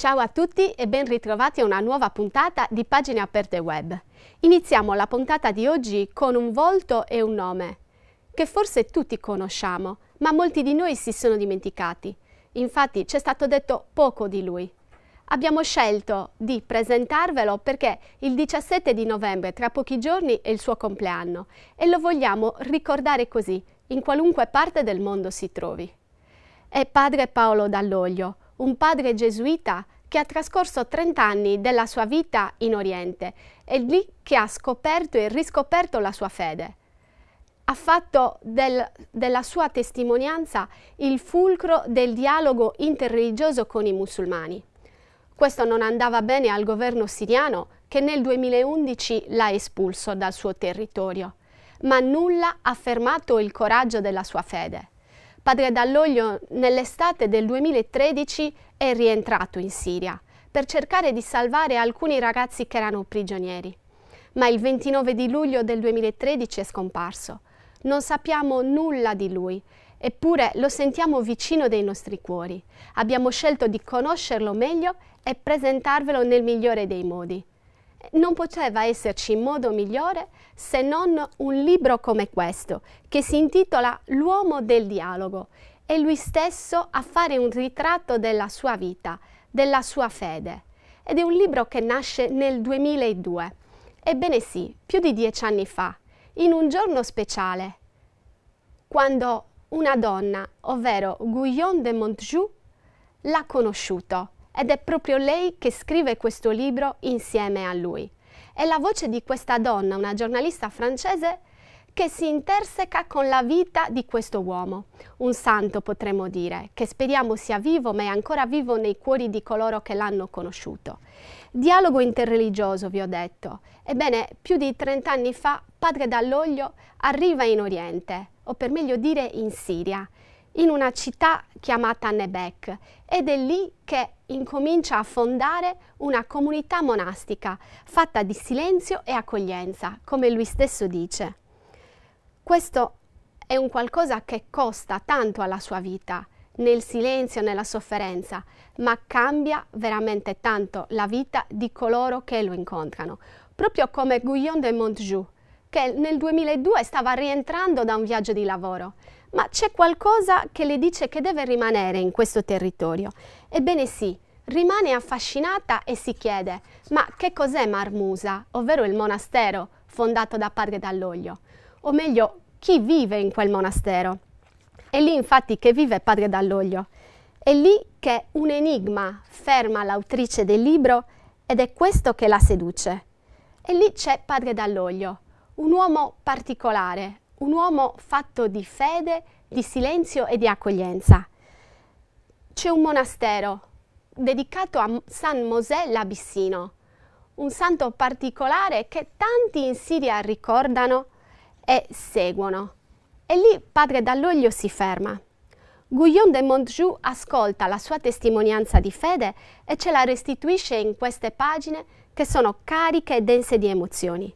Ciao a tutti e ben ritrovati a una nuova puntata di Pagine Aperte Web. Iniziamo la puntata di oggi con un volto e un nome, che forse tutti conosciamo, ma molti di noi si sono dimenticati. Infatti c'è stato detto poco di lui. Abbiamo scelto di presentarvelo perché il 17 di novembre, tra pochi giorni, è il suo compleanno e lo vogliamo ricordare così, in qualunque parte del mondo si trovi. È padre Paolo Dall'Oglio, un padre gesuita che ha trascorso 30 anni della sua vita in Oriente. e lì che ha scoperto e riscoperto la sua fede. Ha fatto del, della sua testimonianza il fulcro del dialogo interreligioso con i musulmani. Questo non andava bene al governo siriano che nel 2011 l'ha espulso dal suo territorio, ma nulla ha fermato il coraggio della sua fede. Padre Dall'Oglio nell'estate del 2013 è rientrato in Siria per cercare di salvare alcuni ragazzi che erano prigionieri. Ma il 29 di luglio del 2013 è scomparso. Non sappiamo nulla di lui, eppure lo sentiamo vicino dei nostri cuori. Abbiamo scelto di conoscerlo meglio e presentarvelo nel migliore dei modi non poteva esserci modo migliore se non un libro come questo, che si intitola L'uomo del dialogo, e lui stesso a fare un ritratto della sua vita, della sua fede. Ed è un libro che nasce nel 2002. Ebbene sì, più di dieci anni fa, in un giorno speciale, quando una donna, ovvero Guillaume de Montjou, l'ha conosciuto ed è proprio lei che scrive questo libro insieme a lui. È la voce di questa donna, una giornalista francese, che si interseca con la vita di questo uomo, un santo potremmo dire, che speriamo sia vivo ma è ancora vivo nei cuori di coloro che l'hanno conosciuto. Dialogo interreligioso, vi ho detto. Ebbene, più di 30 anni fa, Padre Dall'Oglio arriva in Oriente, o per meglio dire in Siria, in una città chiamata Nebek, ed è lì che incomincia a fondare una comunità monastica fatta di silenzio e accoglienza, come lui stesso dice. Questo è un qualcosa che costa tanto alla sua vita, nel silenzio, nella sofferenza, ma cambia veramente tanto la vita di coloro che lo incontrano, proprio come Guillaume de Montjou, che nel 2002 stava rientrando da un viaggio di lavoro ma c'è qualcosa che le dice che deve rimanere in questo territorio. Ebbene sì, rimane affascinata e si chiede ma che cos'è Marmusa, ovvero il monastero fondato da padre Dall'Oglio, o meglio chi vive in quel monastero. È lì infatti che vive padre Dall'Oglio, è lì che un enigma ferma l'autrice del libro ed è questo che la seduce. E lì c'è padre Dall'Oglio, un uomo particolare, un uomo fatto di fede, di silenzio e di accoglienza. C'è un monastero dedicato a San Mosè l'Abissino, un santo particolare che tanti in Siria ricordano e seguono. E lì padre Dalloglio si ferma. Guillaume de Montjou ascolta la sua testimonianza di fede e ce la restituisce in queste pagine che sono cariche e dense di emozioni.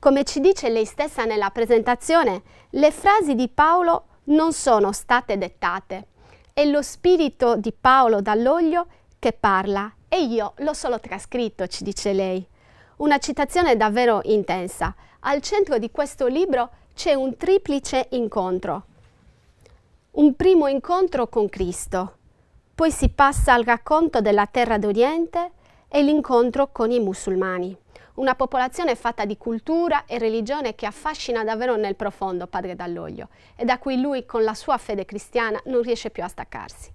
Come ci dice lei stessa nella presentazione, le frasi di Paolo non sono state dettate. È lo spirito di Paolo Dall'Oglio che parla e io l'ho solo trascritto, ci dice lei. Una citazione davvero intensa. Al centro di questo libro c'è un triplice incontro. Un primo incontro con Cristo, poi si passa al racconto della terra d'Oriente e l'incontro con i musulmani. Una popolazione fatta di cultura e religione che affascina davvero nel profondo Padre Dall'Oglio e da cui lui con la sua fede cristiana non riesce più a staccarsi.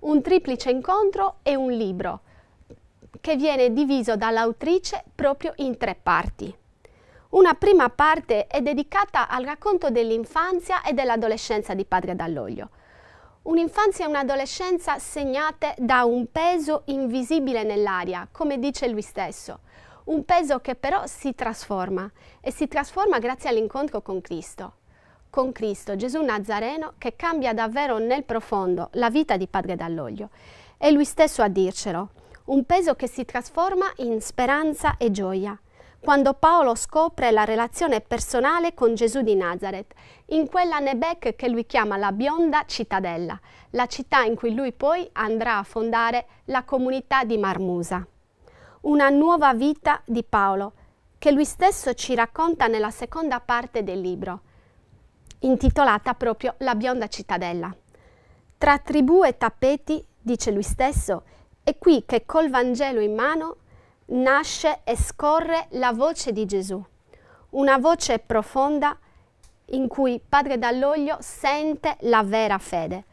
Un triplice incontro e un libro che viene diviso dall'autrice proprio in tre parti. Una prima parte è dedicata al racconto dell'infanzia e dell'adolescenza di Padre Dall'Oglio, Un'infanzia e un'adolescenza segnate da un peso invisibile nell'aria, come dice lui stesso. Un peso che però si trasforma e si trasforma grazie all'incontro con Cristo. Con Cristo, Gesù Nazareno, che cambia davvero nel profondo la vita di Padre Dall'Oglio. È lui stesso a dircelo. Un peso che si trasforma in speranza e gioia quando Paolo scopre la relazione personale con Gesù di Nazareth, in quella Nebec che lui chiama la bionda cittadella, la città in cui lui poi andrà a fondare la comunità di Marmusa. Una nuova vita di Paolo, che lui stesso ci racconta nella seconda parte del libro, intitolata proprio La bionda cittadella. Tra tribù e tappeti, dice lui stesso, è qui che col Vangelo in mano nasce e scorre la voce di Gesù, una voce profonda in cui Padre Dall'Oglio sente la vera fede,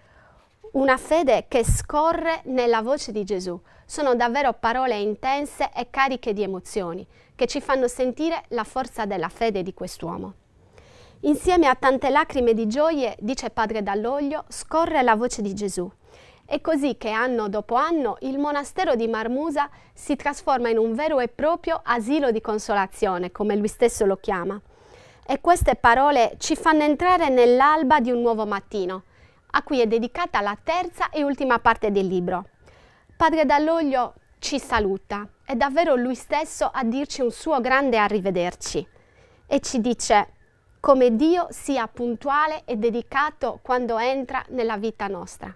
una fede che scorre nella voce di Gesù. Sono davvero parole intense e cariche di emozioni che ci fanno sentire la forza della fede di quest'uomo. Insieme a tante lacrime di gioie, dice Padre Dall'Oglio, scorre la voce di Gesù è così che anno dopo anno il monastero di Marmusa si trasforma in un vero e proprio asilo di consolazione, come lui stesso lo chiama. E queste parole ci fanno entrare nell'alba di un nuovo mattino, a cui è dedicata la terza e ultima parte del libro. Padre Dalloglio ci saluta, è davvero lui stesso a dirci un suo grande arrivederci e ci dice come Dio sia puntuale e dedicato quando entra nella vita nostra.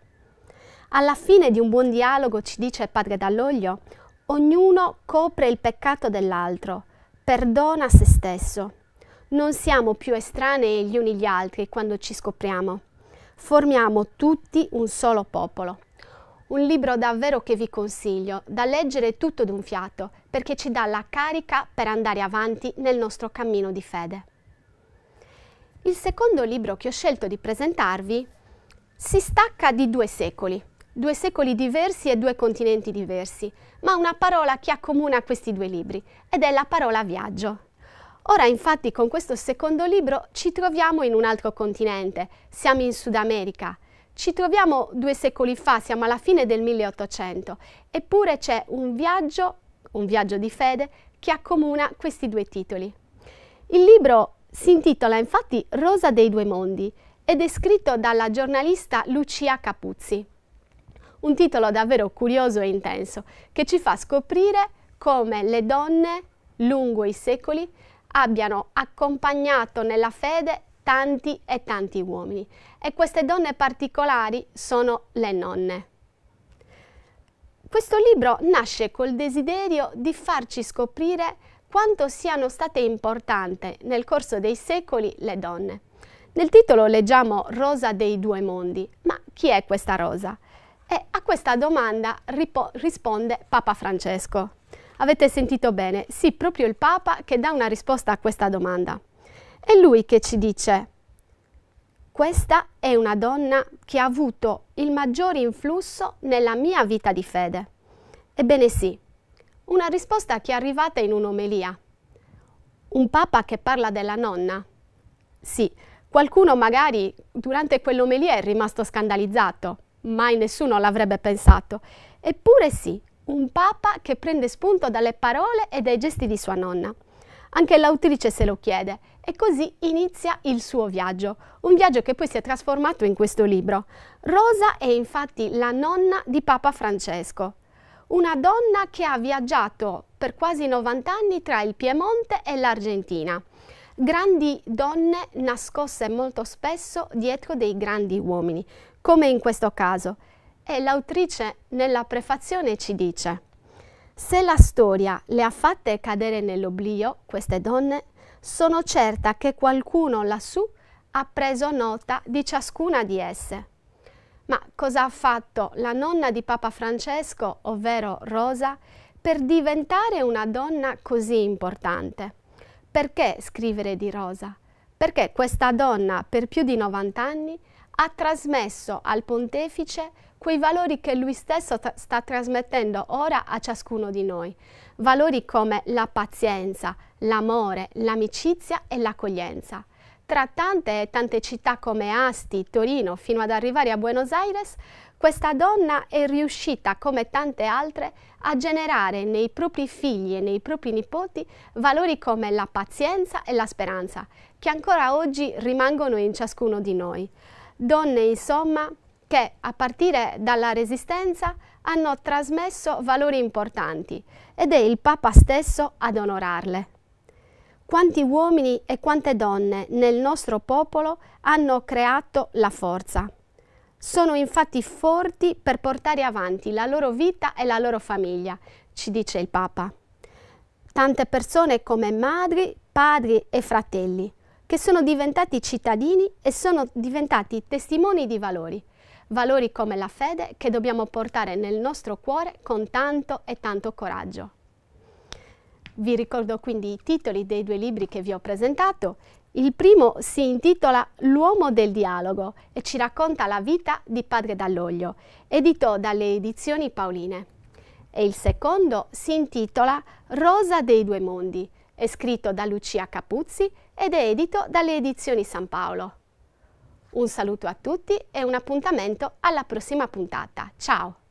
Alla fine di un buon dialogo ci dice padre Dall'Oglio, ognuno copre il peccato dell'altro, perdona se stesso. Non siamo più estranei gli uni agli altri quando ci scopriamo. Formiamo tutti un solo popolo. Un libro davvero che vi consiglio, da leggere tutto d'un fiato, perché ci dà la carica per andare avanti nel nostro cammino di fede. Il secondo libro che ho scelto di presentarvi si stacca di due secoli, due secoli diversi e due continenti diversi, ma una parola che accomuna questi due libri, ed è la parola viaggio. Ora infatti con questo secondo libro ci troviamo in un altro continente, siamo in Sud America. Ci troviamo due secoli fa, siamo alla fine del 1800, eppure c'è un viaggio, un viaggio di fede, che accomuna questi due titoli. Il libro si intitola infatti Rosa dei due mondi ed è scritto dalla giornalista Lucia Capuzzi un titolo davvero curioso e intenso che ci fa scoprire come le donne lungo i secoli abbiano accompagnato nella fede tanti e tanti uomini e queste donne particolari sono le nonne. Questo libro nasce col desiderio di farci scoprire quanto siano state importanti nel corso dei secoli le donne. Nel titolo leggiamo Rosa dei due mondi, ma chi è questa Rosa? E a questa domanda risponde Papa Francesco. Avete sentito bene, sì, proprio il Papa che dà una risposta a questa domanda. È lui che ci dice, questa è una donna che ha avuto il maggiore influsso nella mia vita di fede. Ebbene sì, una risposta che è arrivata in un'omelia. Un Papa che parla della nonna? Sì, qualcuno magari durante quell'omelia è rimasto scandalizzato, Mai nessuno l'avrebbe pensato. Eppure sì, un papa che prende spunto dalle parole e dai gesti di sua nonna. Anche l'autrice se lo chiede e così inizia il suo viaggio, un viaggio che poi si è trasformato in questo libro. Rosa è infatti la nonna di Papa Francesco, una donna che ha viaggiato per quasi 90 anni tra il Piemonte e l'Argentina. Grandi donne nascoste molto spesso dietro dei grandi uomini, come in questo caso. E l'autrice nella prefazione ci dice «Se la storia le ha fatte cadere nell'oblio, queste donne, sono certa che qualcuno lassù ha preso nota di ciascuna di esse». Ma cosa ha fatto la nonna di Papa Francesco, ovvero Rosa, per diventare una donna così importante? Perché scrivere di Rosa? Perché questa donna per più di 90 anni ha trasmesso al pontefice quei valori che lui stesso tra sta trasmettendo ora a ciascuno di noi, valori come la pazienza, l'amore, l'amicizia e l'accoglienza. Tra tante e tante città come Asti, Torino, fino ad arrivare a Buenos Aires, questa donna è riuscita, come tante altre, a generare nei propri figli e nei propri nipoti valori come la pazienza e la speranza, che ancora oggi rimangono in ciascuno di noi donne insomma che a partire dalla Resistenza hanno trasmesso valori importanti ed è il Papa stesso ad onorarle. Quanti uomini e quante donne nel nostro popolo hanno creato la forza. Sono infatti forti per portare avanti la loro vita e la loro famiglia, ci dice il Papa. Tante persone come madri, padri e fratelli, che sono diventati cittadini e sono diventati testimoni di valori. Valori come la fede che dobbiamo portare nel nostro cuore con tanto e tanto coraggio. Vi ricordo quindi i titoli dei due libri che vi ho presentato. Il primo si intitola L'uomo del dialogo e ci racconta la vita di Padre Dall'Oglio, edito dalle edizioni Paoline. E il secondo si intitola Rosa dei due mondi, è scritto da Lucia Capuzzi ed è edito dalle edizioni San Paolo. Un saluto a tutti e un appuntamento alla prossima puntata. Ciao!